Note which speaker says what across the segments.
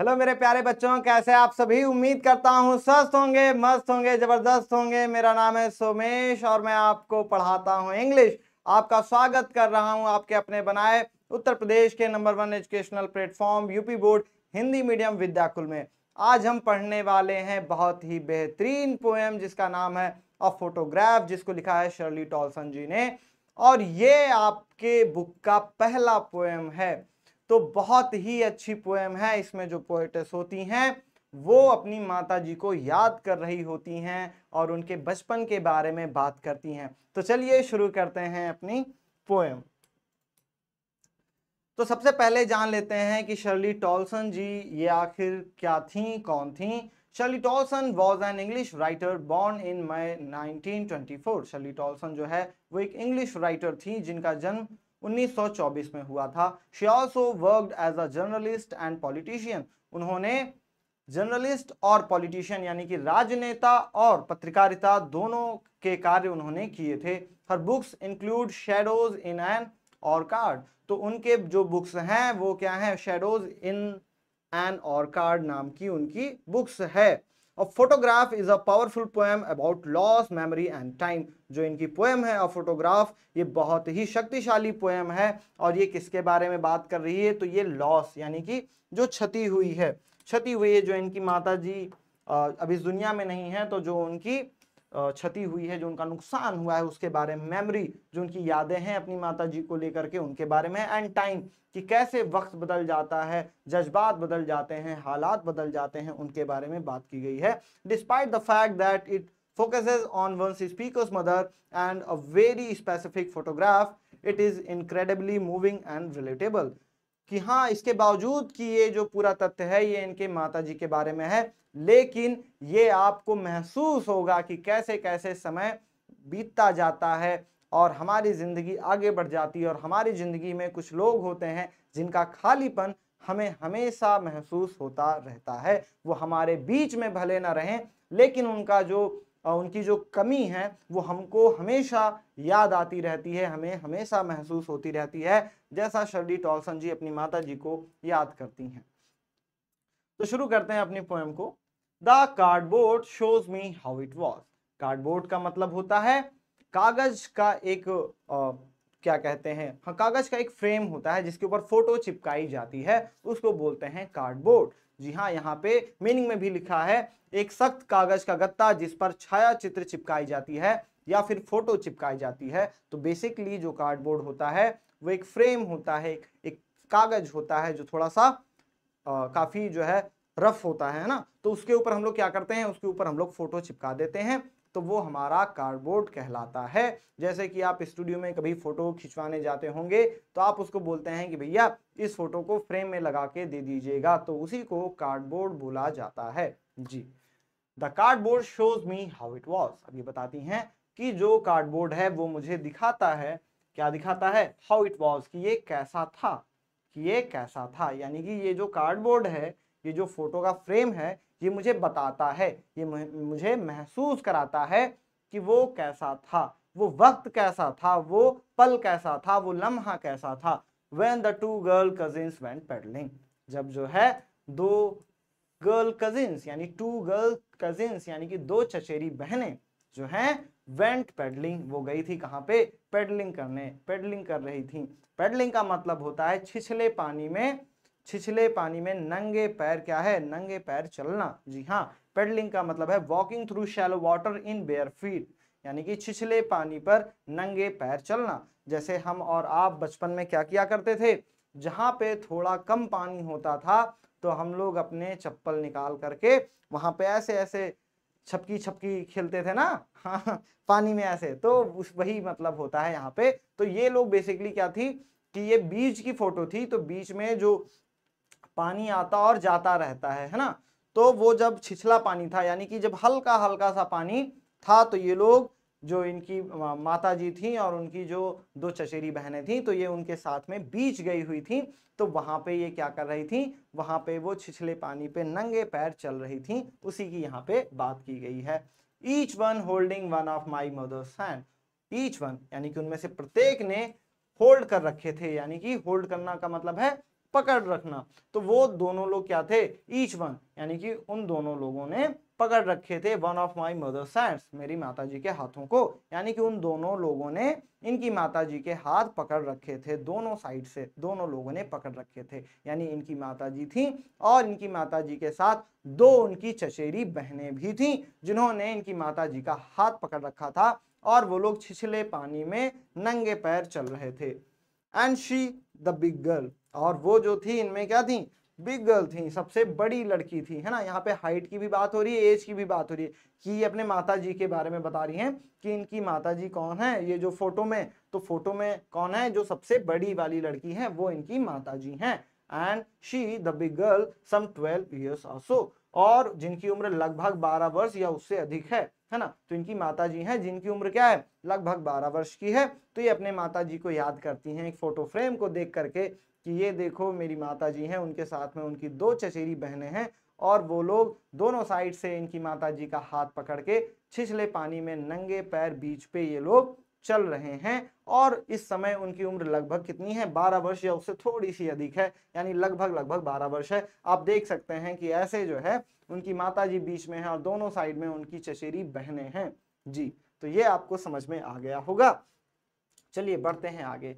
Speaker 1: Hello मेरे प्यारे बच्चों कैसे आप सभी उम्मीद करता हूँ स्वस्थ होंगे मस्त होंगे जबरदस्त होंगे मेरा नाम है सोमेश और मैं आपको पढ़ाता हूँ इंग्लिश आपका स्वागत कर रहा हूँ आपके अपने बनाए उत्तर प्रदेश के number one educational platform UP board Hindi medium Vidyakul में आज हम पढ़ने वाले हैं बहुत ही बेहतरीन पोएम जिसका नाम है अ फोटोग्राफ जिसको लिखा है शर्ली टॉलसन जी ने और ये आपके बुक का पहला पोएम है तो बहुत ही अच्छी पोएम है इसमें जो पोएटस होती हैं वो अपनी माता जी को याद कर रही होती हैं और उनके बचपन के बारे में बात करती हैं तो चलिए शुरू करते हैं अपनी पोएम तो सबसे पहले जान लेते हैं कि शर्ली टॉल्सन जी ये आखिर क्या थी कौन थी Shirley Toulson was an English writer born in May 1924 Shirley Toulson जो है वो एक इंग्लिश राइटर थी जिनका जन्म 1924 में हुआ था she also work as a journalist and politician उन्होंने जर्नलिस्ट और पॉलिटिशियन यानी कि राजनेता और पत्रकारिता दोनों के कार्य उन्होंने किए थे her books include shadows in an card तो उनके जो बुक्स हैं वो क्या हैं शेडोज इन एन कार्ड नाम की उनकी बुक्स है a photograph is a powerful poem about loss memory and time जो इनकी पोएम है और फोटोग्राफ ये बहुत ही शक्तिशाली पोएम है और ये किसके बारे में बात कर रही है तो ये लॉस यानी कि जो क्षति हुई है क्षति हुई है जो इनकी माता जी अभी इस दुनिया में नहीं है तो जो उनकी क्षति हुई है जो उनका नुकसान हुआ है उसके बारे में मेमोरी जो उनकी यादें हैं अपनी माता जी को लेकर के उनके बारे में एंड टाइम कि कैसे वक्त बदल जाता है जज्बात बदल जाते हैं हालात बदल जाते हैं उनके बारे में बात की गई है despite the fact that it focus on one speaker mother and a very specific photograph it is incredibly moving and relatable कि हाँ इसके बावजूद कि ये जो पूरा तथ्य है ये इनके माता जी के बारे में है लेकिन ये आपको महसूस होगा कि कैसे कैसे समय बीतता जाता है और हमारी ज़िंदगी आगे बढ़ जाती है और हमारी ज़िंदगी में कुछ लोग होते हैं जिनका खालीपन हमें हमेशा महसूस होता रहता है वो हमारे बीच में भले ना रहें लेकिन उनका जो उनकी जो कमी है वो हमको हमेशा याद आती रहती है हमें हमेशा महसूस होती रहती है जैसा शर्डी टॉलसन जी अपनी माता जी को याद करती हैं तो शुरू करते हैं अपनी पोएम को the cardboard shows me how it was cardboard का मतलब होता है कागज का एक आ, क्या कहते हैं हाँ कागज का एक फ्रेम होता है जिसके ऊपर फोटो चिपकाई जाती है उसको बोलते हैं कार्डबोर्ड जी हाँ यहाँ पे मीनिंग में भी लिखा है एक सख्त कागज का गत्ता जिस पर छाया चित्र चिपकाई जाती है या फिर फोटो चिपकाई जाती है तो बेसिकली जो कार्डबोर्ड होता है वो एक फ्रेम होता है एक, एक कागज होता है जो थोड़ा सा आ, काफी जो है रफ होता है ना तो उसके ऊपर हम लोग क्या करते हैं उसके ऊपर हम लोग फोटो चिपका देते हैं तो वो हमारा कार्डबोर्ड कहलाता है जैसे कि आप स्टूडियो में कभी फ़ोटो खिंचवाने जाते होंगे तो आप उसको बोलते हैं कि भैया इस फोटो को फ्रेम में लगा के दे दीजिएगा तो उसी को कार्डबोर्ड बोला जाता है जी the cardboard shows me how it was अब ये बताती हैं कि जो कार्डबोर्ड है वो मुझे दिखाता है क्या दिखाता है हाउ इट वॉज कि ये कैसा था कि ये कैसा था यानी कि ये जो कार्डबोर्ड है ये जो फोटो का फ्रेम है ये मुझे बताता है ये मुझे महसूस कराता है कि वो कैसा था वो वक्त कैसा था वो पल कैसा था वो लम्हा कैसा था when the two girl cousins went paddling जब जो है दो गर्ल कजिन्स यानी टू गर्ल कजिन्स यानी कि दो चचेरी बहनें जो है वेंट पेडलिंग वो गई थी कहाँ पे पेडलिंग करने पेडलिंग कर रही थी पेडलिंग का मतलब होता है छिछले पानी में छिछले पानी में नंगे पैर क्या है नंगे पैर चलना जी हाँ पेडलिंग का मतलब है walking through shallow water in bare feet यानी कि छिछले पानी पर नंगे पैर चलना जैसे हम और आप बचपन में क्या किया करते थे जहां पे थोड़ा कम पानी होता था तो हम लोग अपने चप्पल निकाल करके वहां पे ऐसे ऐसे छपकी छपकी खेलते थे ना हाँ, हाँ पानी में ऐसे तो उस वही मतलब होता है यहाँ पे तो ये लोग बेसिकली क्या थी कि ये बीच की फोटो थी तो बीच में जो पानी आता और जाता रहता है है ना तो वो जब छिछला पानी था यानी कि जब हल्का हल्का सा पानी था तो ये लोग जो इनकी माता जी थी और उनकी जो दो चचेरी बहनें थी तो ये उनके साथ में बीच गई हुई थी तो वहाँ पे ये क्या कर रही थी वहाँ पे वो छिछले पानी पे नंगे पैर चल रही थी उसी की यहाँ पे बात की गई है each one holding one of my mother's hand each one यानी कि उनमें से प्रत्येक ने होल्ड कर रखे थे यानी कि होल्ड करना का मतलब है पकड़ रखना तो वो दोनों लोग क्या थे ईच वन यानी कि उन दोनों लोगों ने पकड़ रखे थे one of my mother hands मेरी माता जी के हाथों को यानी कि उन दोनों लोगों ने इनकी माता जी के हाथ पकड़ रखे थे दोनों साइड से दोनों लोगों ने पकड़ रखे थे यानी इनकी माता जी थी और इनकी माता जी के साथ दो उनकी चचेरी बहनें भी थीं जिन्होंने इनकी माता जी का हाथ पकड़ रखा था और वो लोग छिछले पानी में नंगे पैर चल रहे थे and she the big girl और वो जो थी इनमें क्या थी बिग गर्ल थी सबसे बड़ी लड़की थी है ना यहाँ पे हाइट की भी बात हो रही है एज की भी बात हो रही है कि ये अपने माता जी के बारे में बता रही हैं कि इनकी माता जी कौन है ये जो फोटो में तो फोटो में कौन है जो सबसे बड़ी वाली लड़की है वो इनकी माता जी हैं and she the big girl some twelve years also और जिनकी उम्र लगभग बारह वर्ष या उससे अधिक है है ना तो इनकी माता जी हैं जिनकी उम्र क्या है लगभग बारह वर्ष की है तो ये अपने माता जी को याद करती हैं एक फोटो फ्रेम को देख करके कि ये देखो मेरी माता जी हैं उनके साथ में उनकी दो चचेरी बहनें हैं और वो लोग दोनों साइड से इनकी माता जी का हाथ पकड़ के छिछले पानी में नंगे पैर बीच पे ये लोग चल रहे हैं और इस समय उनकी उम्र लगभग कितनी है बारह वर्ष या उससे थोड़ी सी अधिक है यानी लगभग लगभग बारह वर्ष है आप देख सकते हैं कि ऐसे जो है उनकी माता जी बीच में है और दोनों साइड में उनकी चचेरी बहनें हैं जी तो ये आपको समझ में आ गया होगा चलिए बढ़ते हैं आगे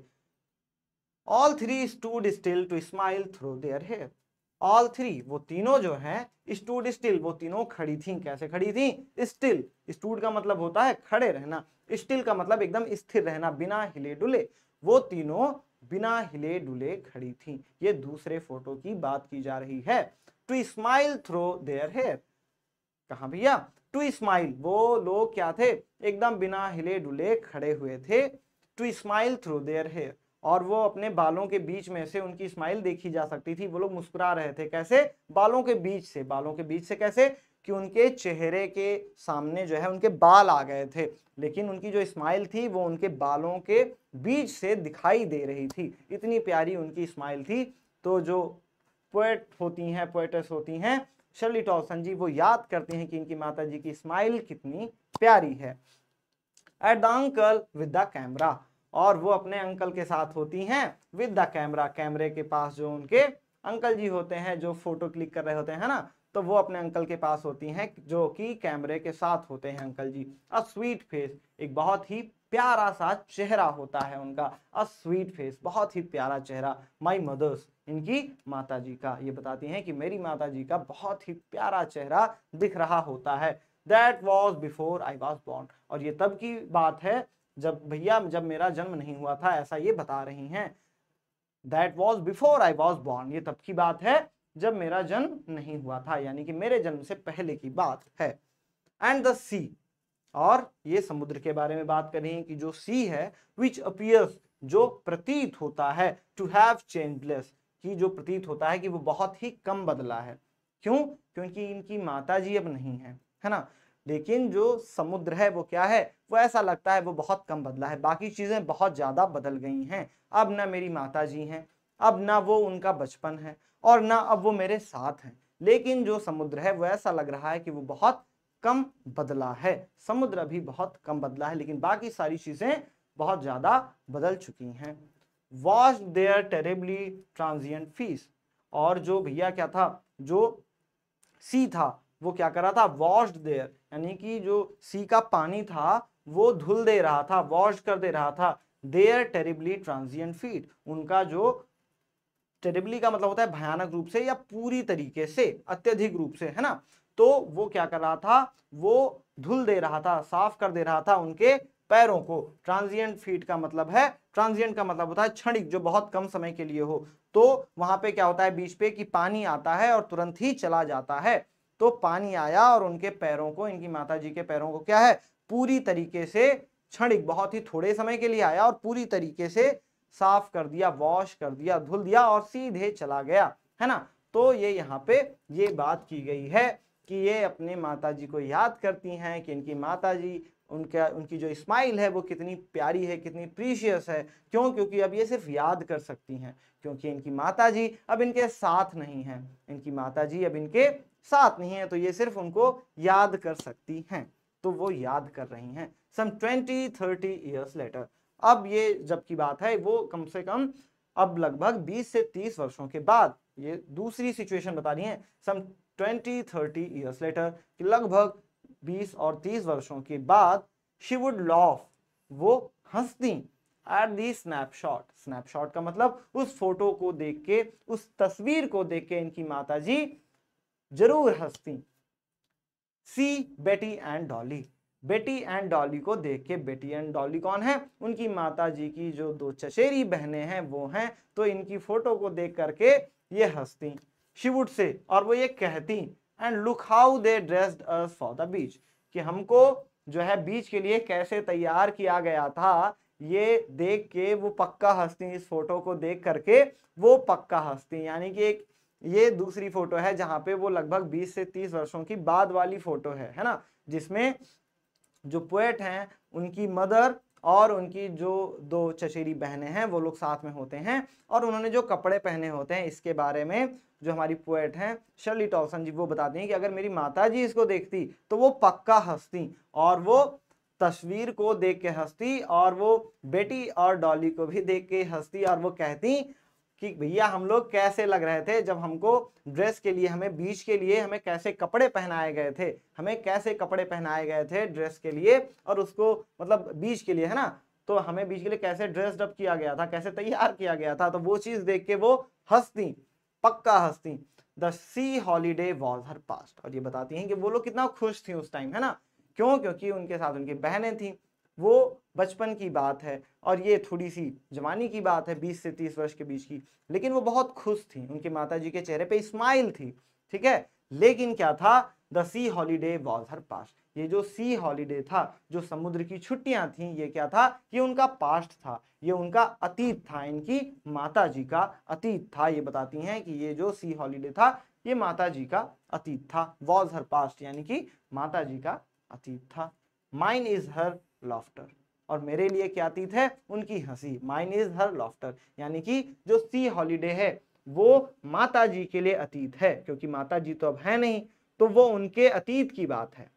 Speaker 1: all three stood still to smile through their hair all three वो तीनों जो है स्टूड स्टिल वो तीनों खड़ी थी कैसे खड़ी थी स्टिल स्टूड का मतलब होता है खड़े रहना स्टिल का मतलब एकदम स्थिर रहना बिना हिले डुले वो तीनों बिना हिले डुले खड़ी थी ये दूसरे फोटो की बात की जा रही है to smile through their hair कहा भैया टू स्माइल वो लोग क्या थे एकदम बिना हिले डुले खड़े हुए थे to smile through their hair और वो अपने बालों के बीच में से उनकी स्माइल देखी जा सकती थी वो लोग मुस्कुरा रहे थे कैसे बालों के बीच से बालों के बीच से कैसे कि उनके चेहरे के सामने जो है उनके बाल आ गए थे लेकिन उनकी जो स्माइल थी वो उनके बालों के बीच से दिखाई दे रही थी इतनी प्यारी उनकी स्माइल थी तो जो पोएट होती हैं पोएटस होती हैं शर्ली टॉसन जी वो याद करते हैं कि इनकी माता जी की स्माइल कितनी प्यारी है at the uncle with the camera और वो अपने अंकल के साथ होती हैं विद द कैमरा कैमरे के पास जो उनके अंकल जी होते हैं जो फोटो क्लिक कर रहे होते हैं ना तो वो अपने अंकल के पास होती हैं जो कि कैमरे के साथ होते हैं uncle ji a sweet face एक बहुत ही प्यारा सा चेहरा होता है उनका अ स्वीट फेस बहुत ही प्यारा चेहरा माई मदर्स इनकी माता जी का ये बताती हैं कि मेरी माता जी का बहुत ही प्यारा चेहरा दिख रहा होता है that was before I was born और ये तब की बात है जब भैया जब मेरा जन्म नहीं हुआ था ऐसा ये बता रही हैं that was before I was born ये तब की बात है जब मेरा जन्म नहीं हुआ था यानी कि मेरे जन्म से पहले की बात है एंड द सी और ये समुद्र के बारे में बात कर रही है कि जो सी है विच अपियर्स जो प्रतीत होता है टू हैव चेंजलेस कि जो प्रतीत होता है कि वो बहुत ही कम बदला है क्यों क्योंकि इनकी माता जी अब नहीं है है ना लेकिन जो समुद्र है वो क्या है वो ऐसा लगता है वो बहुत कम बदला है बाकी चीज़ें बहुत ज़्यादा बदल गई हैं अब ना मेरी माता जी हैं अब ना वो उनका बचपन है और ना अब वो मेरे साथ हैं लेकिन जो समुद्र है वो ऐसा लग रहा है कि वो बहुत कम बदला है समुद्र अभी बहुत कम बदला है लेकिन बाकी सारी चीज़ें बहुत ज़्यादा बदल चुकी हैं watch their terribly transient feet और जो भैया क्या था जो सी था वो क्या कर रहा था वॉश्ड देयर यानी कि जो सी का पानी था वो धुल दे रहा था वॉश कर दे रहा था देयर टेरिबली ट्रांजियंट फीट उनका जो टेरिबली का मतलब होता है भयानक रूप से या पूरी तरीके से अत्यधिक रूप से है ना तो वो क्या कर रहा था वो धुल दे रहा था साफ कर दे रहा था उनके पैरों को ट्रांजियंट फीट का मतलब है ट्रांजियंट का मतलब होता है क्षणिक जो बहुत कम समय के लिए हो तो वहां पे क्या होता है बीच पे कि पानी आता है और तुरंत ही चला जाता है तो पानी आया और उनके पैरों को इनकी माता जी के पैरों को क्या है पूरी तरीके से क्षणिक बहुत ही थोड़े समय के लिए आया और पूरी तरीके से साफ कर दिया वॉश कर दिया धुल दिया और सीधे चला गया है ना तो ये यहाँ पे ये बात की गई है कि ये अपने माता जी को याद करती हैं कि इनकी माता जी उनका उनकी जो स्माइल है वो कितनी प्यारी है कितनी प्रीशियस है क्यों क्योंकि अब ये सिर्फ याद कर सकती हैं क्योंकि इनकी माता जी अब इनके साथ नहीं हैं इनकी माता जी अब इनके साथ नहीं है तो ये सिर्फ उनको याद कर सकती हैं तो वो याद कर रही हैं some twenty thirty years later अब ये जब की बात है वो कम से कम अब लगभग बीस से तीस वर्षों के बाद ये दूसरी सिचुएशन बता रही है some twenty thirty years later कि लगभग बीस और तीस वर्षों के बाद शी वुड लॉफ वो हंसती एट दी स्नैपशॉट स्नैपशॉट का मतलब उस फोटो को देख के उस तस्वीर को देख के इनकी माता जी जरूर हंसती सी बेटी एंड डॉली बेटी एंड डॉली को देख के बेटी एंड डॉली कौन है उनकी माता जी की जो दो चचेरी बहनें हैं वो हैं तो इनकी फोटो को देख करके ये हंसती शिवुड से और वो ये कहती and look how they dressed us for the beach कि हमको जो है बीच के लिए कैसे तैयार किया गया था ये देख के वो पक्का हंसती इस फोटो को देख करके वो पक्का हंसती यानी कि एक ये दूसरी फोटो है जहाँ पे वो लगभग 20 से 30 वर्षों की बाद वाली फोटो है है ना जिसमें जो पोएट हैं उनकी मदर और उनकी जो दो चचेरी बहनें हैं वो लोग साथ में होते हैं और उन्होंने जो कपड़े पहने होते हैं इसके बारे में जो हमारी पोएट हैं शर्ली टॉलसन जी वो बताती हैं कि अगर मेरी माता जी इसको देखती तो वो पक्का हंसती और वो तस्वीर को देख के हंसती और वो बेटी और डॉली को भी देख के हंसती और वो कहती कि भैया हम लोग कैसे लग रहे थे जब हमको ड्रेस के लिए हमें बीच के लिए हमें कैसे कपड़े पहनाए गए थे हमें कैसे कपड़े पहनाए गए थे ड्रेस के लिए और उसको मतलब बीच के लिए है ना तो हमें बीच के लिए कैसे ड्रेस अप किया गया था कैसे तैयार किया गया था तो वो चीज देख के वो हंसती पक्का हंसती the sea holiday was her past और ये बताती हैं कि वो लोग कितना खुश थी उस टाइम है ना क्यों क्योंकि उनके साथ उनकी बहनें थी वो बचपन की बात है और ये थोड़ी सी जवानी की बात है 20 से 30 वर्ष के बीच की लेकिन वो बहुत खुश थी उनके माता जी के चेहरे पे स्माइल थी ठीक है लेकिन क्या था the sea holiday was her past ये जो सी हॉलीडे था जो समुद्र की छुट्टियां थी ये क्या था ये उनका पास्ट था ये उनका अतीत था इनकी माता जी का अतीत था ये बताती हैं कि ये जो सी हॉलीडे था ये माता जी का अतीत था वॉज हर पास्ट यानी कि माता जी का अतीत था माइन इज हर लॉफ्टर और मेरे लिए क्या अतीत है उनकी हंसी माइन इज हर लॉफ्टर यानी कि जो सी हॉलीडे है वो माता जी के लिए अतीत है क्योंकि माता जी तो अब है नहीं तो वो उनके अतीत की बात है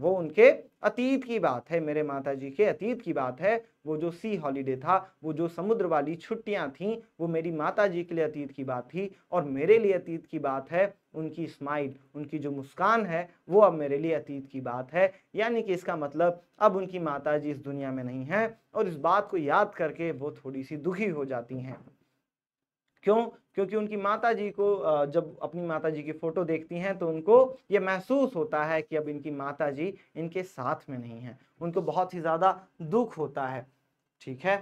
Speaker 1: वो उनके अतीत की बात है मेरे माता जी के अतीत की बात है वो जो सी हॉलीडे था वो जो समुद्र वाली छुट्टियां थीं वो मेरी माता जी के लिए अतीत की बात थी और मेरे लिए अतीत की बात है उनकी स्माइल उनकी जो मुस्कान है वो अब मेरे लिए अतीत की बात है यानी कि इसका मतलब अब उनकी माता जी इस दुनिया में नहीं हैं और इस बात को याद करके वो थोड़ी सी दुखी हो जाती हैं क्यों क्योंकि उनकी माता जी को जब अपनी माता जी की फ़ोटो देखती हैं तो उनको ये महसूस होता है कि अब इनकी माता जी इनके साथ में नहीं है उनको बहुत ही ज़्यादा दुख होता है ठीक है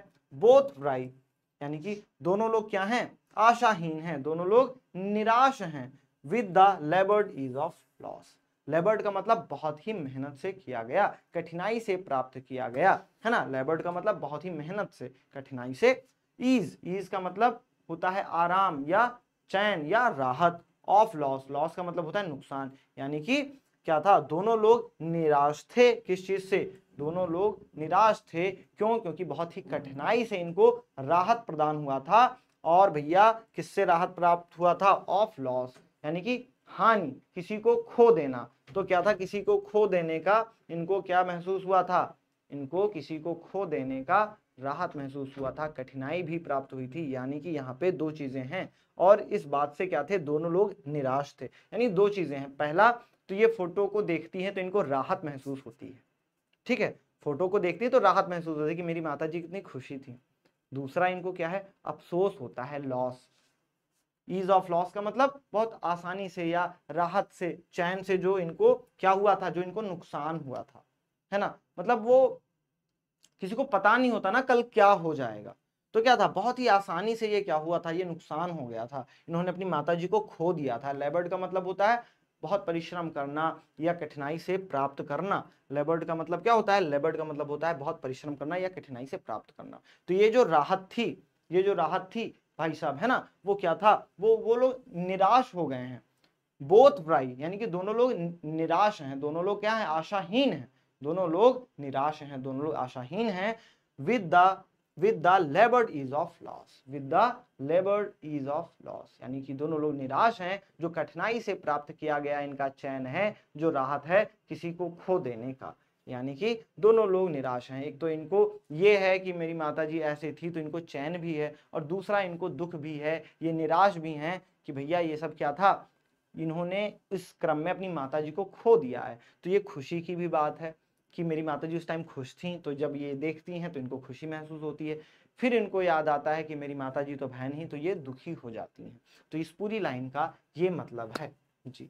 Speaker 1: बोथ राइट यानी कि दोनों लोग क्या हैं आशाहीन हैं दोनों लोग निराश हैं with the laboured ease of loss laboured का मतलब बहुत ही मेहनत से किया गया कठिनाई से प्राप्त किया गया है ना लेबर्ड का मतलब बहुत ही मेहनत से कठिनाई से ईज ईज का मतलब होता है आराम या चैन या राहत ऑफ लॉस लॉस का मतलब होता है नुकसान यानी कि क्या था दोनों लोग निराश थे किस चीज से दोनों लोग निराश थे क्यों क्योंकि बहुत ही कठिनाई से इनको राहत प्रदान हुआ था और भैया किससे राहत प्राप्त हुआ था ऑफ लॉस यानी कि हानि किसी को खो देना तो क्या था किसी को खो देने का इनको क्या महसूस हुआ था इनको किसी को खो देने का राहत महसूस हुआ था कठिनाई भी प्राप्त हुई थी यानी कि यहाँ पे दो चीजें हैं और इस बात से क्या थे दोनों लोग निराश थे यानी दो चीजें हैं पहला तो ये फोटो को देखती है तो इनको राहत महसूस होती है ठीक है फोटो को देखती है तो राहत महसूस होती है कि मेरी माता जी कितनी खुशी थी दूसरा इनको क्या है अफसोस होता है लॉस ईज ऑफ लॉस का मतलब बहुत आसानी से या राहत से चैन से जो इनको क्या हुआ था जो इनको नुकसान हुआ था है ना मतलब वो किसी को पता नहीं होता ना कल क्या हो जाएगा तो क्या था बहुत ही आसानी से ये क्या हुआ था ये नुकसान हो गया था इन्होंने अपनी माता जी को खो दिया था लेबर्ड का मतलब होता है बहुत परिश्रम करना या कठिनाई से प्राप्त करना लेबर्ड का मतलब क्या होता है लेबर्ड का मतलब होता है बहुत परिश्रम करना या कठिनाई से प्राप्त करना तो ये जो राहत थी ये जो राहत थी भाई साहब है ना वो क्या था वो वो लोग निराश हो गए हैं बोथ ब्राई यानी कि दोनों लोग निराश हैं दोनों लोग क्या है आशाहीन है दोनों लोग निराश हैं दोनों लोग आशाहीन हैं with the with the labour ease of loss with the labour ease of loss यानी कि दोनों लोग निराश हैं जो कठिनाई से प्राप्त किया गया इनका चैन है जो राहत है किसी को खो देने का यानी कि दोनों लोग निराश हैं एक तो इनको ये है कि मेरी माता जी ऐसे थी तो इनको चैन भी है और दूसरा इनको दुख भी है ये निराश भी हैं कि भैया ये सब क्या था इन्होंने इस क्रम में अपनी माता जी को खो दिया है तो ये खुशी की भी बात है कि मेरी माता जी उस टाइम खुश थी तो जब ये देखती हैं तो इनको खुशी महसूस होती है फिर इनको याद आता है कि मेरी माता जी तो बहन ही तो ये दुखी हो जाती हैं तो इस पूरी लाइन का ये मतलब है जी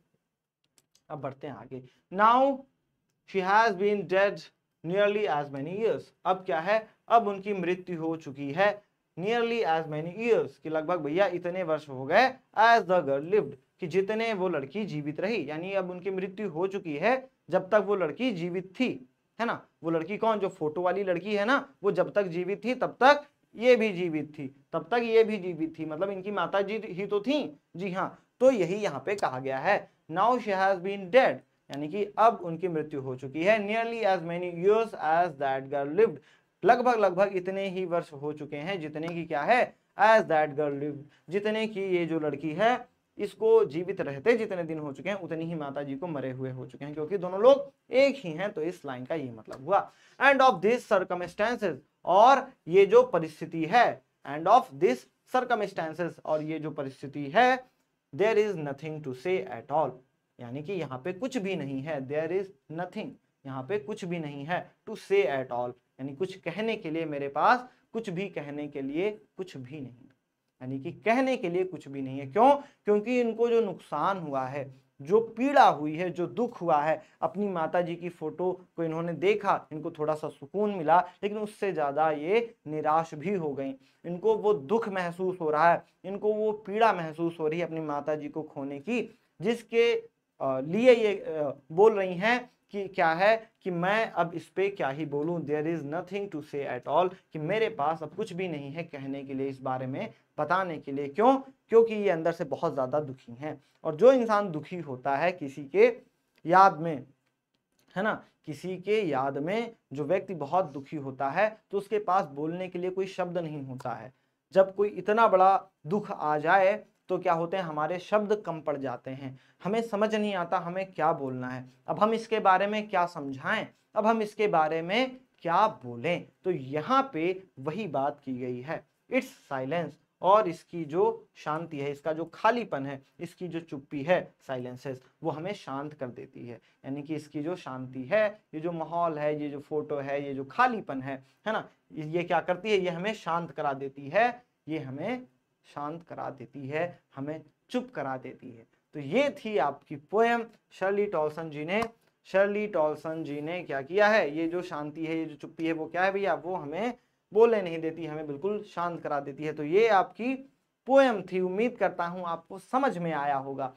Speaker 1: अब बढ़ते हैं आगे now she has been dead nearly as many years अब क्या है अब उनकी मृत्यु हो चुकी है नियरली एज मैनी ईयर्स कि लगभग भैया इतने वर्ष हो गए एज द गर्ल लिव्ड कि जितने वो लड़की जीवित रही यानी अब उनकी मृत्यु हो चुकी है जब तक वो लड़की जीवित थी है ना वो लड़की कौन जो फोटो वाली लड़की है ना वो जब तक जीवित थी तब तक ये भी जीवित थी तब तक ये भी जीवित थी मतलब इनकी माता जी ही तो थी जी हाँ तो यही यहाँ पे कहा गया है now she has been dead यानी कि अब उनकी मृत्यु हो चुकी है nearly as many years as that girl lived लगभग लगभग इतने ही वर्ष हो चुके हैं जितने की क्या है एज दैट गर्ल लिव्ड जितने की ये जो लड़की है इसको जीवित रहते जितने दिन हो चुके हैं उतनी ही माता जी को मरे हुए हो चुके हैं क्योंकि दोनों लोग एक ही हैं तो इस लाइन का ये मतलब हुआ एंड ऑफ दिस सर्कमस्टेंसेज और ये जो परिस्थिति है एंड ऑफ दिस सर्कमस्टेंसेज और ये जो परिस्थिति है there is nothing to say at all यानी कि यहाँ पे कुछ भी नहीं है देर इज नथिंग यहाँ पे कुछ भी नहीं है टू से एट ऑल यानी कुछ कहने के लिए मेरे पास कुछ भी कहने के लिए कुछ भी नहीं यानी कि कहने के लिए कुछ भी नहीं है क्यों क्योंकि इनको जो नुकसान हुआ है जो पीड़ा हुई है जो दुख हुआ है अपनी माता जी की फोटो को इन्होंने देखा इनको थोड़ा सा सुकून मिला लेकिन उससे ज़्यादा ये निराश भी हो गई इनको वो दुख महसूस हो रहा है इनको वो पीड़ा महसूस हो रही है अपनी माता जी को खोने की जिसके लिए ये बोल रही हैं कि क्या है कि मैं अब इस पर क्या ही बोलूँ there is nothing to say at all कि मेरे पास अब कुछ भी नहीं है कहने के लिए इस बारे में बताने के लिए क्यों क्योंकि ये अंदर से बहुत ज़्यादा दुखी हैं और जो इंसान दुखी होता है किसी के याद में है ना किसी के याद में जो व्यक्ति बहुत दुखी होता है तो उसके पास बोलने के लिए कोई शब्द नहीं होता है जब कोई इतना बड़ा दुख आ जाए तो क्या होते हैं हमारे शब्द कम पड़ जाते हैं हमें समझ नहीं आता हमें क्या बोलना है अब हम इसके बारे में क्या समझाएं अब हम इसके बारे में क्या बोलें तो यहाँ पे वही बात की गई है इट्स साइलेंस और इसकी जो शांति है इसका जो खालीपन है इसकी जो चुप्पी है साइलेंसेस वो हमें शांत कर देती है यानी कि इसकी जो शांति है ये जो माहौल है ये जो फोटो है ये जो खालीपन है है ना ये क्या करती है ये हमें शांत करा देती है ये हमें शांत करा देती है हमें चुप करा देती है तो ये थी आपकी पोएम शर्ली टॉलसन जी ने शर्ली टॉलसन जी ने क्या किया है ये जो शांति है ये जो चुप्पी है वो क्या है भैया वो हमें बोले नहीं देती हमें बिल्कुल शांत करा देती है तो ये आपकी पोएम थी उम्मीद करता हूं आपको समझ में आया होगा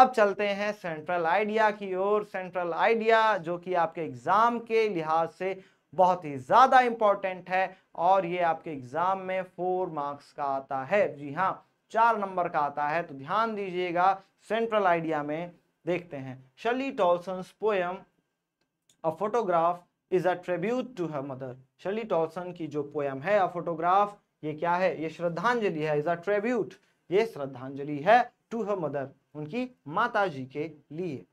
Speaker 1: अब चलते हैं सेंट्रल आइडिया की ओर सेंट्रल आइडिया जो कि आपके एग्जाम के लिहाज से बहुत ही ज़्यादा इंपॉर्टेंट है और ये आपके एग्ज़ाम में फोर मार्क्स का आता है जी हाँ चार नंबर का आता है तो ध्यान दीजिएगा सेंट्रल आइडिया में देखते हैं Shirley Toulson's poem a photograph is a tribute to her mother Shirley Toulson की जो पोएम है अ फोटोग्राफ ये क्या है ये श्रद्धांजलि है इज अ ट्रिब्यूट ये श्रद्धांजलि है टू हर मदर उनकी माता जी के लिए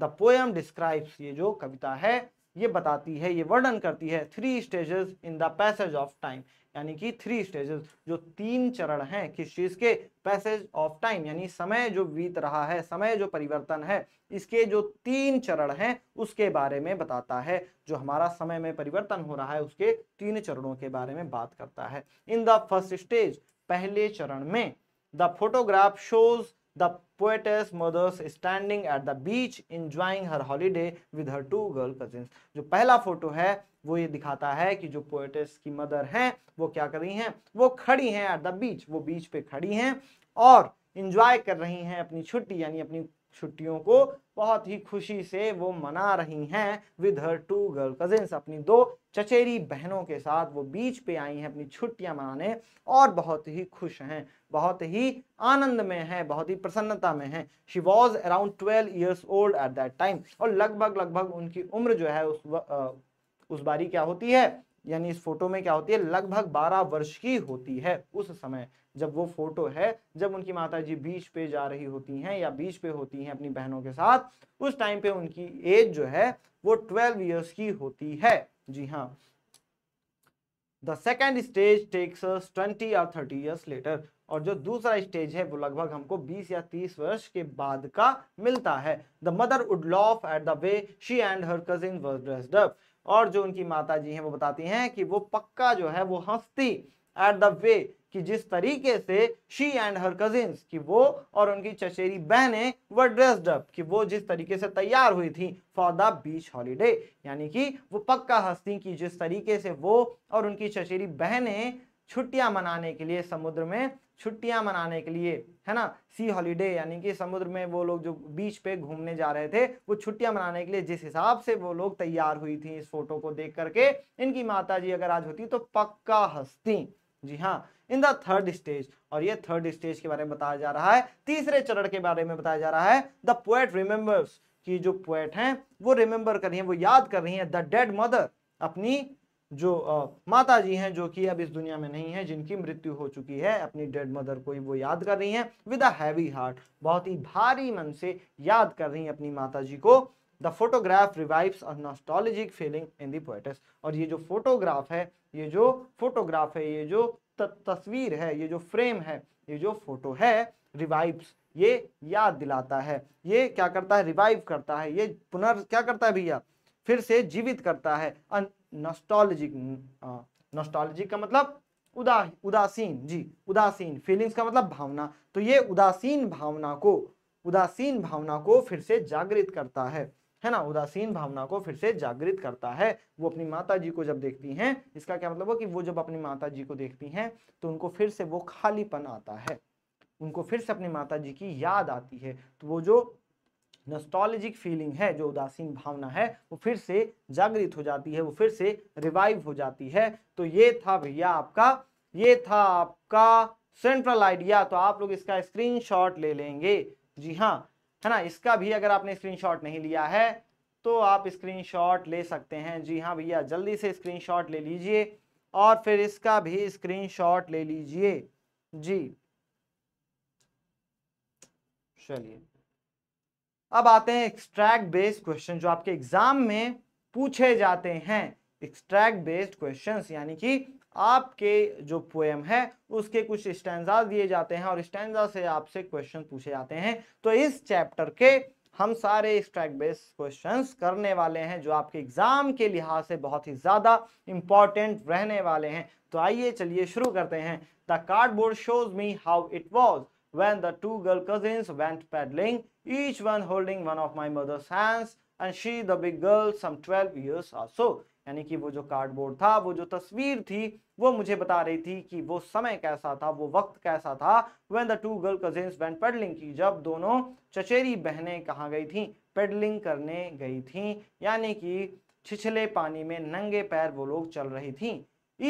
Speaker 1: द पोएम डिस्क्राइब्स ये जो कविता है ये बताती है ये वर्णन करती है three stages in the passage of time यानी कि थ्री स्टेजेस जो तीन चरण हैं किस चीज़ के पैसेज ऑफ टाइम यानी समय जो बीत रहा है समय जो परिवर्तन है इसके जो तीन चरण हैं उसके बारे में बताता है जो हमारा समय में परिवर्तन हो रहा है उसके तीन चरणों के बारे में बात करता है इन द फर्स्ट स्टेज पहले चरण में the photograph shows the poetess mothers standing at the beach enjoying her holiday with her two girl cousins जो पहला फोटो है वो ये दिखाता है कि जो पोएटेस की मदर हैं वो क्या कर रही हैं वो खड़ी हैं एट द बीच वो बीच पे खड़ी हैं और इंजॉय कर रही हैं अपनी छुट्टी यानी अपनी छुट्टियों को बहुत ही खुशी से वो मना रही हैं with her two girl cousins अपनी दो चचेरी बहनों के साथ वो बीच पे आई हैं अपनी छुट्टियां मनाने और बहुत ही खुश हैं बहुत ही आनंद में हैं बहुत ही प्रसन्नता में हैं she was around twelve years old at that time और लगभग लगभग उनकी उम्र जो है उस उस बारी क्या होती है यानी इस फोटो में क्या होती है लगभग 12 वर्ष की होती है उस समय जब वो फोटो है जब उनकी माता जी बीच पे जा रही होती हैं या बीच पे होती हैं अपनी बहनों के साथ उस टाइम पे उनकी एज जो है वो 12 इयर्स की होती है जी हाँ the second stage takes twenty या थर्टी ईयर्स लेटर और जो दूसरा स्टेज है वो लगभग हमको 20 या 30 वर्ष के बाद का मिलता है the mother would laugh at the way she and her cousin was dressed up और जो उनकी माता जी हैं वो बताती हैं कि वो पक्का जो है वो हंसती एट द वे कि जिस तरीके से शी एंड हर कजिन कि वो और उनकी चचेरी बहनें वो ड्रेस्ड अप कि वो जिस तरीके से तैयार हुई थी फॉर द बीच हॉलीडे यानी कि वो पक्का हंसती कि जिस तरीके से वो और उनकी चचेरी बहनें छुट्टियां मनाने के लिए समुद्र में छुट्टियां मनाने के लिए है ना सी हॉलीडे यानी कि समुद्र में वो लोग जो बीच पे घूमने जा रहे थे वो छुट्टियां मनाने के लिए जिस हिसाब से वो लोग तैयार हुई थी इस फोटो को देख करके इनकी माता जी अगर आज होती तो पक्का हस्ती जी हाँ इन द थर्ड स्टेज और ये थर्ड स्टेज के बारे में बताया जा रहा है तीसरे चरण के बारे में बताया जा रहा है द पोएट रिमेम्बर्स की जो पोएट हैं वो रिमेम्बर कर रही हैं वो याद कर रही हैं द डेड मदर अपनी जो माता जी हैं जो कि अब इस दुनिया में नहीं है जिनकी मृत्यु हो चुकी है अपनी डेड मदर को ही वो याद कर रही हैं विद अ हैवी हार्ट बहुत ही भारी मन से याद कर रही हैं अपनी माता जी को the photograph revives a nostalgic feeling in the poetess और ये जो फोटोग्राफ है ये जो फोटोग्राफ है ये जो तस्वीर है ये जो फ्रेम है ये जो फोटो है रिवाइव्स ये याद दिलाता है ये क्या करता है रिवाइव करता है ये पुनर् क्या करता है भैया फिर से जीवित करता है नॉस्टॉलजिक नॉस्टॉलजिक का मतलब उदा उदासीन जी उदासीन फीलिंग्स का मतलब भावना तो ये उदासीन भावना को उदासीन भावना को फिर से जागृत करता है है ना उदासीन भावना को फिर से जागृत करता है वो अपनी माता जी को जब देखती हैं इसका क्या मतलब हो कि वो जब अपनी माता जी को देखती हैं तो उनको फिर से वो खालीपन आता है उनको फिर से अपनी माता जी की याद आती है तो वो जो नोस्टॉलजिक फीलिंग है जो उदासीन भावना है वो फिर से जागृत हो जाती है वो फिर से रिवाइव हो जाती है तो ये था भैया आपका ये था आपका सेंट्रल आइडिया तो आप लोग इसका स्क्रीनशॉट ले लेंगे जी हाँ है ना इसका भी अगर आपने स्क्रीनशॉट नहीं लिया है तो आप स्क्रीनशॉट ले सकते हैं जी हाँ भैया जल्दी से स्क्रीनशॉट ले लीजिए और फिर इसका भी स्क्रीनशॉट ले लीजिए जी चलिए अब आते हैं एक्सट्रैक्ट बेस्ड क्वेश्चन जो आपके एग्जाम में पूछे जाते हैं एक्सट्रैक्ट बेस्ड क्वेश्चंस यानी कि आपके जो पोएम है उसके कुछ स्टैंडा दिए जाते हैं और स्टैंडा से आपसे क्वेश्चन पूछे जाते हैं तो इस चैप्टर के हम सारे एक्सट्रैक्ट बेस्ड क्वेश्चंस करने वाले हैं जो आपके एग्जाम के लिहाज से बहुत ही ज़्यादा इंपॉर्टेंट रहने वाले हैं तो आइए चलिए शुरू करते हैं the cardboard shows me how it was when the two girl cousins went paddling, each one holding one of my mother's hands and she the big girl some 12 years or so. यानी कि वो जो cardboard था वो जो तस्वीर थी वो मुझे बता रही थी कि वो समय कैसा था वो वक्त कैसा था when the two girl cousins went paddling की जब दोनों चचेरी बहनें कहाँ गई थी पेडलिंग करने गई थी यानी कि छिछले पानी में नंगे पैर वो लोग चल रही थी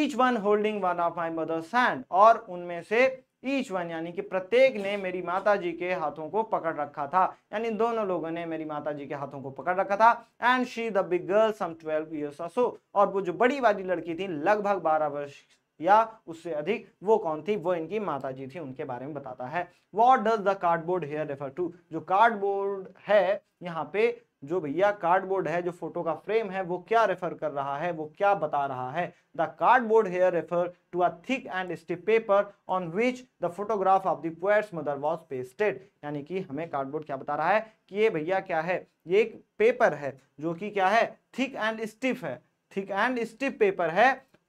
Speaker 1: each one holding one of my mother's hand और उनमें से ईच वन यानी कि प्रत्येक ने मेरी माता जी के हाथों को पकड़ रखा था यानी दोनों लोगों ने मेरी माता जी के हाथों को पकड़ रखा था and she the big girl some twelve years और वो जो बड़ी वाली लड़की थी लगभग बारह वर्ष या उससे अधिक वो कौन थी वो इनकी माता जी थी उनके बारे में बताता है what does the cardboard here refer to जो कार्डबोर्ड है यहाँ पे जो भैया कार्डबोर्ड है जो फोटो का फ्रेम है वो क्या रेफर कर रहा है वो क्या बता रहा है the cardboard here refer to a thick and stiff paper on which the photograph of the poet's mother was pasted यानी कि हमें कार्डबोर्ड क्या बता रहा है कि ये भैया क्या है ये एक पेपर है जो कि क्या है थिक एंड स्टिफ है थिक एंड स्टिफ पेपर है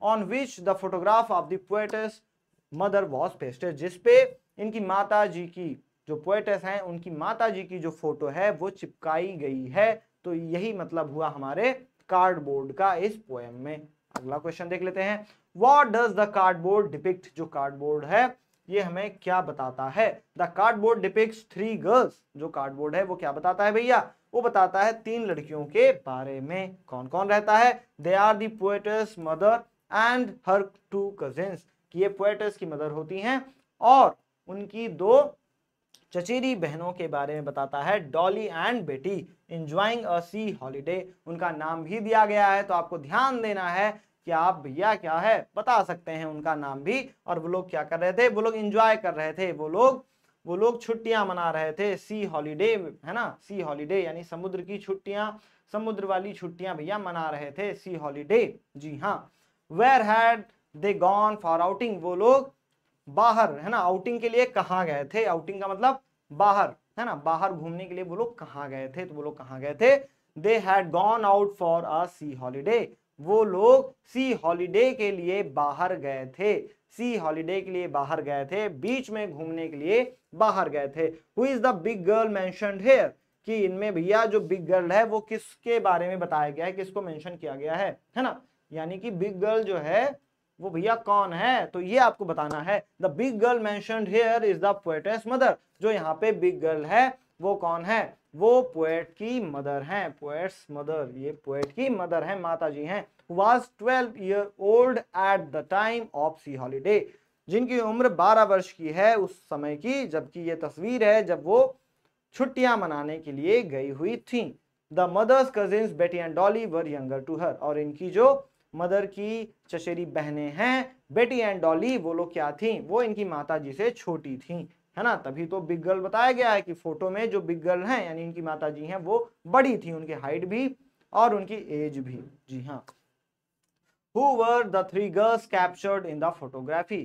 Speaker 1: on which the photograph of the poetess mother was pasted जिसपे इनकी माता जी की जो पोएटस हैं उनकी माता जी की जो फोटो है वो चिपकाई गई है तो यही मतलब हुआ हमारे कार्डबोर्ड का इस पोएम में अगला क्वेश्चन देख लेते हैं what does the cardboard depict जो कार्डबोर्ड है ये हमें क्या बताता है the cardboard depicts three girls जो कार्डबोर्ड है वो क्या बताता है भैया वो बताता है तीन लड़कियों के बारे में कौन कौन रहता है they are poetess mother and her two cousin कि ये पोएटर्स की मदर होती हैं और उनकी दो चचेरी बहनों के बारे में बताता है Dolly and Betty enjoying a sea holiday उनका नाम भी दिया गया है तो आपको ध्यान देना है कि आप भैया क्या है बता सकते हैं उनका नाम भी और वो लोग क्या कर रहे थे वो लोग इंजॉय कर रहे थे वो लोग वो लोग छुट्टियां मना रहे थे सी हॉलीडे है ना सी हॉलीडे यानी समुद्र की छुट्टियां समुद्र वाली छुट्टियां भैया मना रहे थे सी हॉलीडे जी हाँ where had they gone for outing वो लोग बाहर है ना आउटिंग के लिए कहाँ गए थे आउटिंग का मतलब बाहर है ना बाहर घूमने के लिए वो लोग कहाँ गए थे तो वो लोग कहाँ गए थे they had gone out for a sea holiday वो लोग सी हॉलीडे के लिए बाहर गए थे सी हॉलीडे के लिए बाहर गए थे बीच में घूमने के लिए बाहर गए थे who is the big girl मैं हेयर कि इनमें भैया जो बिग गर्ल है वो किसके बारे में बताया गया है किसको मेंशन किया गया है है ना यानी कि बिग गर्ल जो है वो भैया कौन है तो ये आपको बताना है द बिग गर्ल मैं इज द पोएटेस मदर जो यहाँ पे बिग गर्ल है वो कौन है वो पोएट की मदर है पोएट्स मदर ये पोएट की मदर है माता जी हैं was twelve year old at the time of sea holiday जिनकी उम्र 12 वर्ष की है उस समय की जबकि ये तस्वीर है जब वो छुट्टियां मनाने के लिए गई हुई थी the mother's cousin Betty and Dolly were younger to her और इनकी जो मदर की चशेरी बहनें हैं बेटी एंड डॉली वो लोग क्या थी वो इनकी माता जी से छोटी थी है ना तभी तो बिग गर्ल बताया गया है कि फोटो में जो बिग गर्ल हैं यानी इनकी माता जी हैं वो बड़ी थी उनकी हाइट भी और उनकी एज भी जी हाँ who were the three girls captured in the photography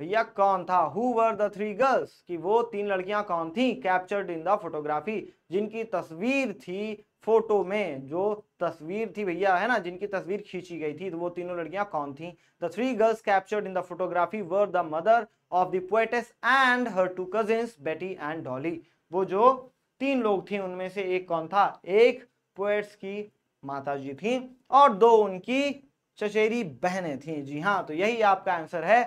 Speaker 1: भैया कौन था who were the three girls कि वो तीन लड़कियां कौन थी कैप्चर्ड इन द फोटोग्राफी जिनकी तस्वीर थी फोटो में जो तस्वीर थी भैया है ना जिनकी तस्वीर खींची गई थी तो वो तीनों लड़कियां कौन थी the three girls captured in the photography were the mother of the poetess and her two cousin Betty and Dolly वो जो तीन लोग थी उनमें से एक कौन था एक पोएट्स की माता जी थी और दो उनकी चचेरी बहनें थी जी हाँ तो यही आपका आंसर है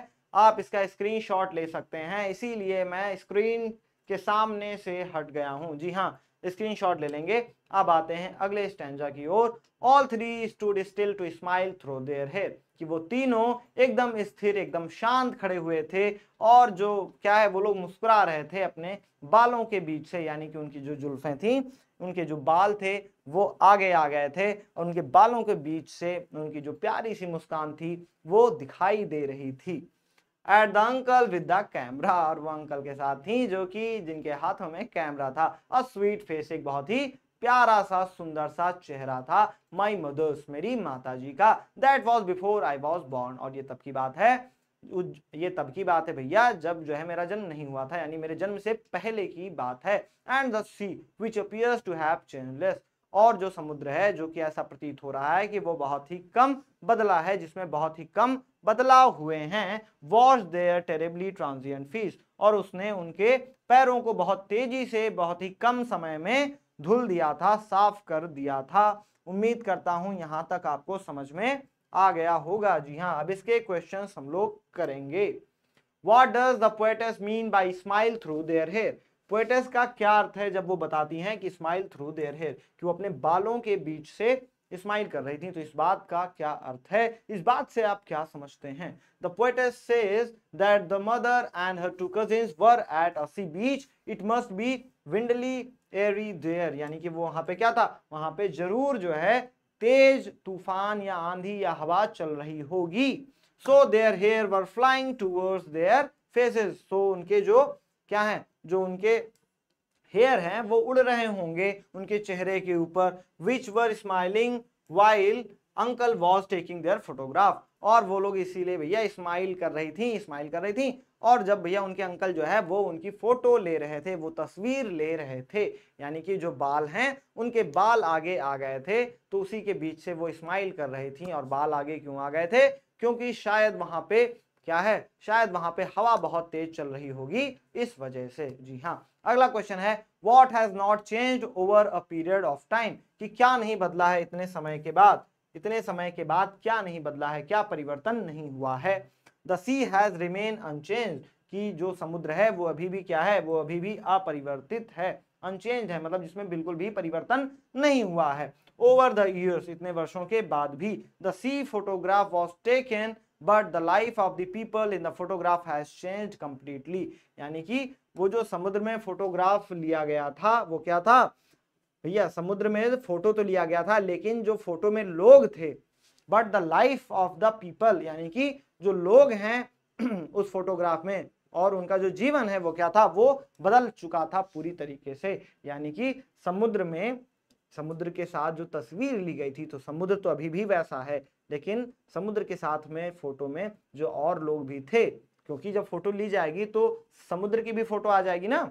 Speaker 1: आप इसका स्क्रीनशॉट ले सकते हैं इसीलिए मैं स्क्रीन के सामने से हट गया हूँ जी हाँ स्क्रीनशॉट ले लेंगे अब आते हैं अगले स्टैंडा की ओर all three stood still to smile through their hair कि वो तीनों एकदम स्थिर एकदम शांत खड़े हुए थे और जो क्या है वो लोग मुस्कुरा रहे थे अपने बालों के बीच से यानी कि उनकी जो जुल्फें थीं उनके जो बाल थे वो आगे आ गए थे और उनके बालों के बीच से उनकी जो प्यारी सी मुस्कान थी वो दिखाई दे रही थी at the uncle with the camera और वो अंकल के साथ थी जो कि जिनके हाथों में कैमरा था और स्वीट फेस एक बहुत ही प्यारा सा सुंदर सा चेहरा था माई मदर्स मेरी माता जी का that was before I was born और ये तब की बात है ये तब की बात है भैया जब जो है मेरा जन्म नहीं हुआ था यानी मेरे जन्म से पहले की बात है and the sea which appears to have changeless और जो समुद्र है जो कि ऐसा प्रतीत हो रहा है कि वो बहुत ही कम बदला है जिसमें बहुत ही कम बदलाव हुए हैं was their terribly transient feet और उसने उनके पैरों को बहुत तेजी से बहुत ही कम समय में धुल दिया था साफ कर दिया था उम्मीद करता हूं यहां तक आपको समझ में आ गया होगा जी हाँ अब इसके क्वेश्चन हम लोग करेंगे what does the poetess mean by smile through their hair poetess का क्या अर्थ है जब वो बताती हैं कि स्माइल थ्रू देयर हेयर कि वो अपने बालों के बीच से स्माइल कर रही थी तो इस बात का क्या अर्थ है इस बात से आप क्या समझते हैं the poetess says that the mother and her two cousins were at a sea beach it must be windy airy there यानी कि वो वहां पे क्या था वहां पे जरूर जो है तेज तूफान या आंधी या हवा चल रही होगी so their hair were flying towards their faces so उनके जो क्या है जो उनके हेयर हैं वो उड़ रहे होंगे उनके चेहरे के ऊपर which were smiling while uncle was taking their photograph और वो लोग इसीलिए भैया स्माइल कर रही थी स्माइल कर रही थी और जब भैया उनके अंकल जो है वो उनकी फोटो ले रहे थे वो तस्वीर ले रहे थे यानी कि जो बाल हैं उनके बाल आगे आ गए थे तो उसी के बीच से वो स्माइल कर रही थी और बाल आगे क्यों आ गए थे क्योंकि शायद वहाँ पे क्या है शायद वहाँ पे हवा बहुत तेज चल रही होगी इस वजह से जी हाँ अगला क्वेश्चन है what has not change over a period of time कि क्या नहीं बदला है इतने समय के बाद इतने समय के बाद क्या नहीं बदला है क्या परिवर्तन नहीं हुआ है the sea has remain unchanged कि जो समुद्र है वो अभी भी क्या है वो अभी भी अपरिवर्तित है अनचेंज है मतलब जिसमें बिल्कुल भी परिवर्तन नहीं हुआ है ओवर द ईयर्स इतने वर्षों के बाद भी the sea photograph was taken but the life of the people in the photograph has change completely यानी कि वो जो समुद्र में फोटोग्राफ लिया गया था वो क्या था भैया समुद्र में फोटो तो लिया गया था लेकिन जो फोटो में लोग थे but the life of the people यानी कि जो लोग हैं उस फोटोग्राफ में और उनका जो जीवन है वो क्या था वो बदल चुका था पूरी तरीके से यानी कि समुद्र में समुद्र के साथ जो तस्वीर ली गई थी तो समुद्र तो अभी भी वैसा है लेकिन समुद्र के साथ में फोटो में जो और लोग भी थे क्योंकि जब फोटो ली जाएगी तो समुद्र की भी फोटो आ जाएगी ना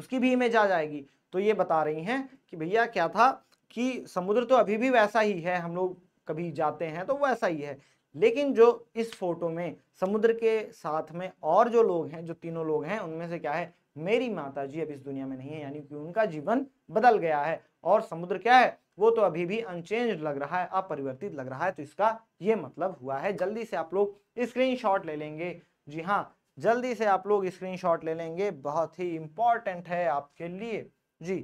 Speaker 1: उसकी भी इमेज आ जाएगी तो ये बता रही हैं कि भैया क्या था कि समुद्र तो अभी भी वैसा ही है हम लोग कभी जाते हैं तो वैसा ही है लेकिन जो इस फोटो में समुद्र के साथ में और जो लोग हैं जो तीनों लोग हैं उनमें से क्या है मेरी माता जी अब इस दुनिया में नहीं है यानी कि उनका जीवन बदल गया है और समुद्र क्या है वो तो अभी भी अनचेंज लग रहा है अपरिवर्तित लग रहा है तो इसका ये मतलब हुआ है जल्दी से आप लोग स्क्रीन ले लेंगे जी हाँ जल्दी से आप लोग स्क्रीन ले लेंगे बहुत ही इंपॉर्टेंट है आपके लिए जी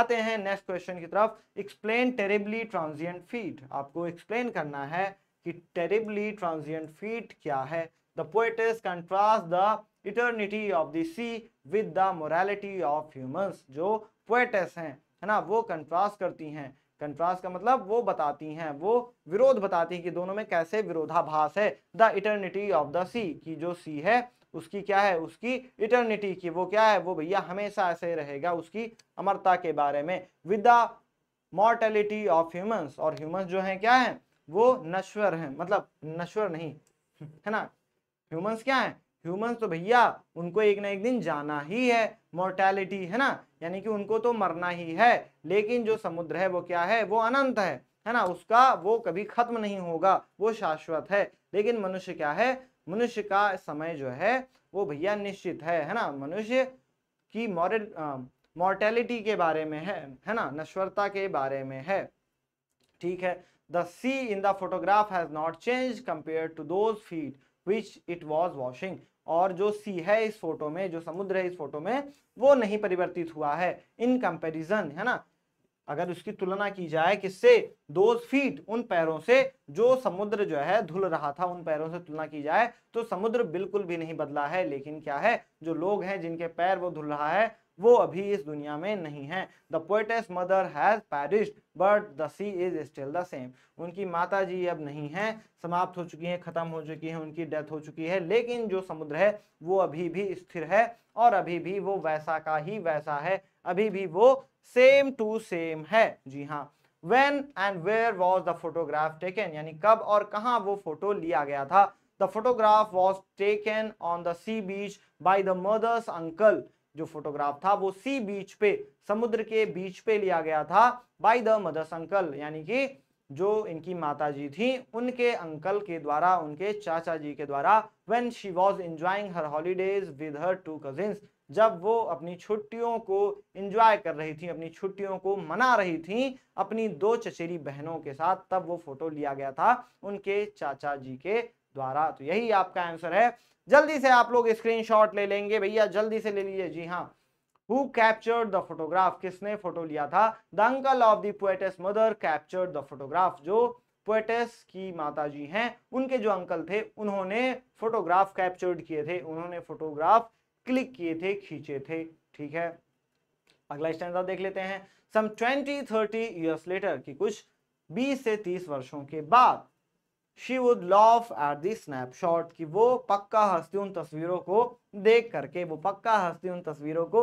Speaker 1: आते हैं नेक्स्ट क्वेश्चन की तरफ एक्सप्लेन टेरिबली ट्रांजिएंट फीट आपको एक्सप्लेन करना है कि टेरिबली ट्रांजिएंट फीट क्या है the poetess contrast the eternity of the sea with the morality of humans जो पोएटिस हैं है ना वो कंट्रास्ट करती हैं कंट्रास्ट का मतलब वो बताती हैं वो विरोध बताती हैं कि दोनों में कैसे विरोधाभास है the eternity of the sea कि जो सी है उसकी क्या है उसकी इटर्निटी की वो क्या है वो भैया हमेशा ऐसे रहेगा उसकी अमरता के बारे में with the mortality of humans और ह्यूमंस जो है क्या है वो नश्वर है मतलब नश्वर नहीं है ना ह्यूमंस क्या है ह्यूमंस तो भैया उनको एक ना एक दिन जाना ही है मोर्टैलिटी है ना यानी कि उनको तो मरना ही है लेकिन जो समुद्र है वो क्या है वो अनंत है है ना उसका वो कभी खत्म नहीं होगा वो शाश्वत है लेकिन मनुष्य क्या है मनुष्य का समय जो है वो भैया निश्चित है है ना मनुष्य की मॉरल मोर्टेलिटी के बारे में है है ना नश्वरता के बारे में है ठीक है the sea in the photograph has not change compare to those feet which it was washing और जो सी है इस फोटो में जो समुद्र है इस फोटो में वो नहीं परिवर्तित हुआ है इन कंपेरिजन है ना अगर उसकी तुलना की जाए किससे दो फीट उन पैरों से जो समुद्र जो है धुल रहा था उन पैरों से तुलना की जाए तो समुद्र बिल्कुल भी नहीं बदला है लेकिन क्या है जो लोग हैं जिनके पैर वो धुल रहा है वो अभी इस दुनिया में नहीं है the poetess mother has perished but the sea is still the same उनकी माता जी अब नहीं है समाप्त हो चुकी है खत्म हो चुकी है उनकी डेथ हो चुकी है लेकिन जो समुद्र है वो अभी भी स्थिर है और अभी भी वो वैसा का ही वैसा है अभी भी वो सेम टू सेम है जी हाँ when and where was the photograph taken यानी कब और कहाँ वो फोटो लिया गया था the photograph was taken on the sea beach by the mother's uncle जो फोटोग्राफ था वो सी बीच पे समुद्र के बीच पे लिया गया था बाय द मदर्स अंकल यानी कि जो इनकी माता जी थी उनके अंकल के द्वारा उनके चाचा जी के द्वारा when she was enjoying her holidays with her two cousins जब वो अपनी छुट्टियों को इंजॉय कर रही थी अपनी छुट्टियों को मना रही थी अपनी दो चचेरी बहनों के साथ तब वो फोटो लिया गया था उनके चाचा जी के द्वारा तो यही आपका आंसर है जल्दी से आप लोग स्क्रीनशॉट ले लेंगे भैया जल्दी से ले लीजिए जी हाँ हु कैप्चर्ड द फोटोग्राफ किसने फोटो लिया था the uncle of the poetess mother captured the photograph जो पोएटस की माता जी हैं उनके जो अंकल थे उन्होंने फोटोग्राफ कैप्चर्ड किए थे उन्होंने फोटोग्राफ क्लिक किए थे खींचे थे ठीक है अगला स्टैंडर्ड देख लेते हैं some twenty thirty years later की कुछ 20 से 30 वर्षों के बाद she would laugh at the snapshot कि वो पक्का हंसती उन तस्वीरों को देख करके वो पक्का हंसती उन तस्वीरों को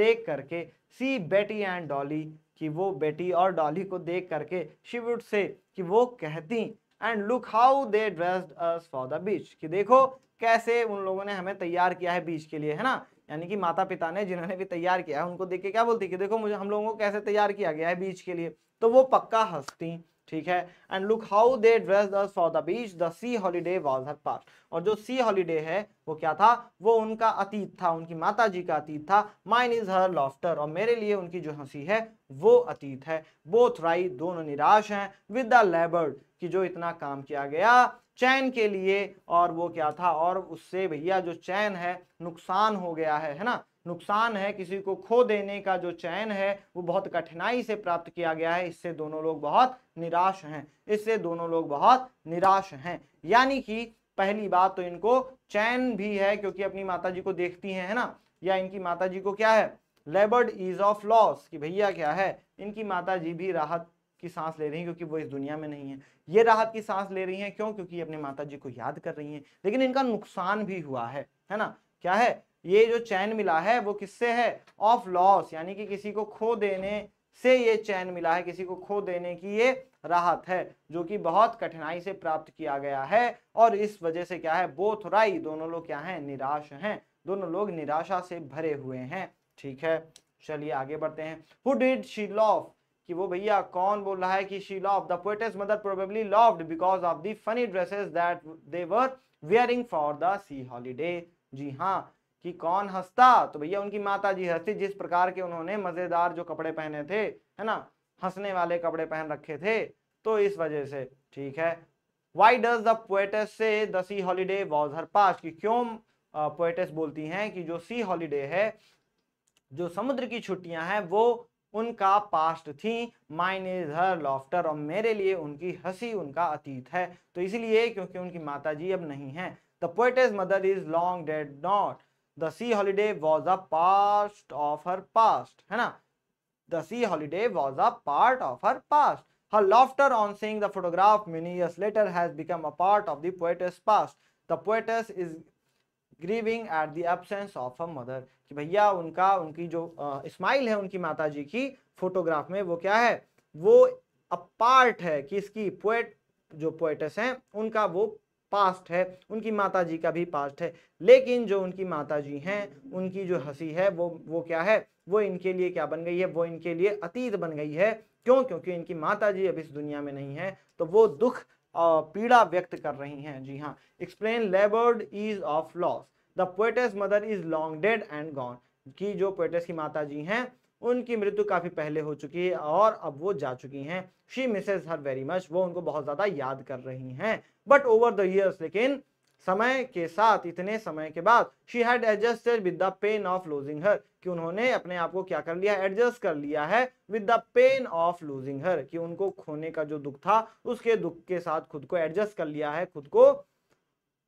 Speaker 1: देख करके सी बेटी एंड डॉली कि वो बेटी और डॉली को देख करके शी वुड से कि वो कहती and look how they dressed us for the beach कि देखो कैसे उन लोगों ने हमें तैयार किया है बीच के लिए है ना यानी कि माता पिता ने जिन्होंने भी तैयार किया है उनको देख के क्या बोलती कि देखो मुझे हम लोगों को कैसे तैयार किया गया है बीच के लिए तो वो पक्का हंसती ठीक है and look how they dress for the beach the sea holiday was her past और जो सी हॉलीडे है वो क्या था वो उनका अतीत था उनकी माता जी का अतीत था माइन इज हर लॉफ्टर और मेरे लिए उनकी जो हंसी है वो अतीत है बोथ राई दोनों निराश हैं विद द लेबर्ड कि जो इतना काम किया गया चैन के लिए और वो क्या था और उससे भैया जो चैन है नुकसान हो गया है है ना नुकसान है किसी को खो देने का जो चयन है वो बहुत कठिनाई से प्राप्त किया गया है इससे दोनों लोग बहुत निराश हैं इससे दोनों लोग बहुत निराश हैं यानी कि पहली बात तो इनको चैन भी है क्योंकि अपनी माता जी को देखती हैं है ना या इनकी माता जी को क्या है लेबर्ड इज ऑफ लॉस कि भैया क्या है इनकी माता जी भी राहत की सांस ले रही है क्योंकि वो इस दुनिया में नहीं है ये राहत की सांस ले रही हैं क्यों क्योंकि अपने माता जी को याद कर रही हैं लेकिन इनका नुकसान भी हुआ है है ना क्या है ये जो चैन मिला है वो किससे है ऑफ लॉस यानी कि किसी को खो देने से ये चैन मिला है किसी को खो देने की ये राहत है जो कि बहुत कठिनाई से प्राप्त किया गया है और इस वजह से क्या है बोथ राई दोनों लोग क्या हैं निराश हैं दोनों लोग निराशा से भरे हुए हैं ठीक है चलिए आगे बढ़ते हैं हु डिड शी लॉफ कि वो भैया कौन बोल रहा है कि she laugh the poetess mother probably laughed because of the funny dresses that they were wearing for the sea holiday जी हाँ कि कौन हंसता तो भैया उनकी माता जी हंसती जिस प्रकार के उन्होंने मजेदार जो कपड़े पहने थे है ना हंसने वाले कपड़े पहन रखे थे तो इस वजह से ठीक है why does the poetess say the sea holiday was her past कि क्यों पोएटस बोलती हैं कि जो सी हॉलीडे है जो समुद्र की छुट्टियां हैं वो उनका पास्ट थी माइन इज हर लॉफ्टर और मेरे लिए उनकी हंसी उनका अतीत है तो इसलिए क्योंकि उनकी माता जी अब नहीं है the poetess mother is long dead not the sea holiday was a part of her past है ना the sea holiday was a part of her past her laughter on seeing the photograph many years later has become a part of the poetess past the poetess is grieving at the absence of a mother कि भैया उनका उनकी जो smile है उनकी माता जी की photograph में वो क्या है वो अ पार्ट है किसकी पोएट जो पोएटस हैं उनका वो पास्ट है उनकी माता जी का भी पास्ट है लेकिन जो उनकी माता जी हैं उनकी जो हंसी है वो वो क्या है वो इनके लिए क्या बन गई है वो इनके लिए अतीत बन गई है क्यों क्योंकि इनकी माता जी अब इस दुनिया में नहीं है तो वो दुख पीड़ा व्यक्त कर रही हैं जी हाँ explain laboured ease of loss the poetess mother is long dead and gone की जो पोएटस की माता जी हैं उनकी मृत्यु काफ़ी पहले हो चुकी है और अब वो जा चुकी हैं she misses her very much वो उनको बहुत ज़्यादा याद कर रही हैं बट ओवर द ईयर्स लेकिन समय के साथ इतने समय के बाद she had adjusted with the pain of losing her कि उन्होंने अपने आप को क्या कर लिया एडजस्ट कर लिया है with the pain of losing her कि उनको खोने का जो दुख था उसके दुख के साथ खुद को एडजस्ट कर लिया है खुद को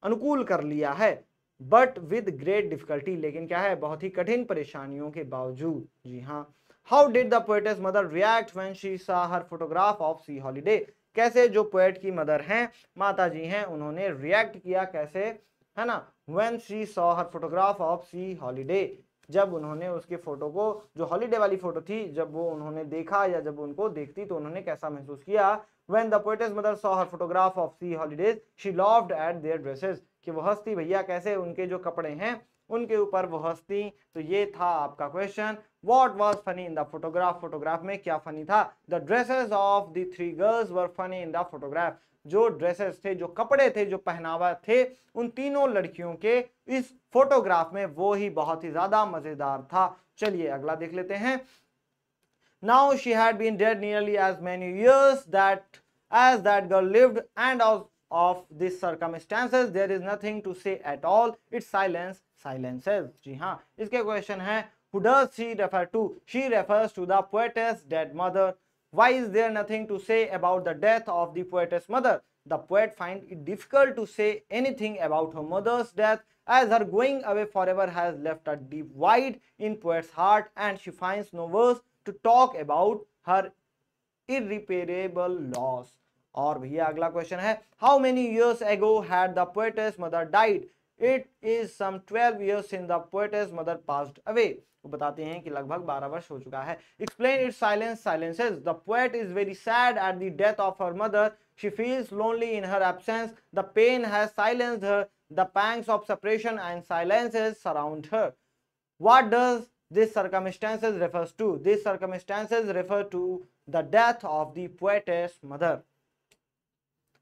Speaker 1: अनुकूल कर लिया है बट विद ग्रेट डिफिकल्टी लेकिन क्या है बहुत ही कठिन परेशानियों के बावजूद जी हाँ how did the poetess mother react when she saw her photograph of sea holiday कैसे जो पोएट की मदर हैं माता जी हैं उन्होंने रिएक्ट किया कैसे है ना when she saw her photograph of sea holiday जब उन्होंने उसके फोटो को जो हॉलीडे वाली फोटो थी जब वो उन्होंने देखा या जब उनको देखती तो उन्होंने कैसा महसूस किया when the poetess mother saw her photograph of sea holidays she laughed at their dresses कि वह हस्ती भैया कैसे उनके जो कपड़े हैं उनके ऊपर वो हस्ती तो ये था आपका question what was funny in the photograph photograph में क्या फनी था the dresses of the three girls were funny in the photograph जो ड्रेसेस थे जो कपड़े थे जो पहनावा थे उन तीनों लड़कियों के इस फोटोग्राफ में वो ही बहुत ही ज्यादा मजेदार था चलिए अगला देख लेते हैं now she had been dead nearly as many years that as that girl lived and of this circumstances there is nothing to say at all it's silence silences जी हाँ इसके क्वेश्चन है Who does she refer to? She refers to the poetess dead mother. Why is there nothing to say about the death of the poetess mother? The poet finds it difficult to say anything about her mother's death as her going away forever has left a deep void in poet's heart and she finds no words to talk about her irreparable loss. Or, भैया अगला question है years ago had the poetess mother died it is some 12 years since the poetess mother passed away वो बताते हैं कि लगभग 12 वर्ष हो चुका है explain it silence silences the poet is very sad at the death of her mother she feels lonely in her absence the pain has silenced her the pangs of separation and silences surround her what does this circumstances refers to this circumstances refer to the death of the poetess mother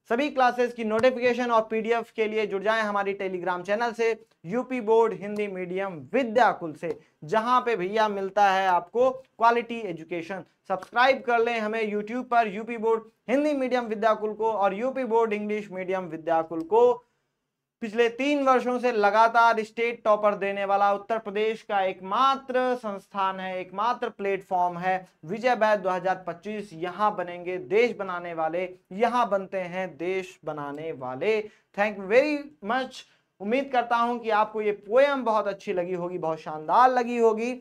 Speaker 1: सभी classes की notification और PDF के लिए जुड़ जाएं हमारी Telegram channel से UP board Hindi medium Vidyakul से जहां पे भैया मिलता है आपको क्वालिटी एजुकेशन सब्सक्राइब कर लें हमें यूट्यूब पर UP board Hindi medium Vidyakul को और UP board English medium Vidyakul को पिछले तीन वर्षों से लगातार स्टेट टॉपर देने वाला उत्तर प्रदेश का एकमात्र संस्थान है एकमात्र प्लेटफॉर्म है विजय हजार 2025 यहाँ बनेंगे देश बनाने वाले यहाँ बनते हैं देश बनाने वाले थैंक वेरी मच उम्मीद करता हूं कि आपको ये पोएम बहुत अच्छी लगी होगी बहुत शानदार लगी होगी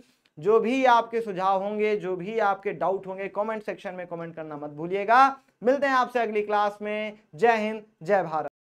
Speaker 1: जो भी आपके सुझाव होंगे जो भी आपके डाउट होंगे कॉमेंट सेक्शन में कॉमेंट करना मत भूलिएगा मिलते हैं आपसे अगली क्लास में जय हिंद जय भारत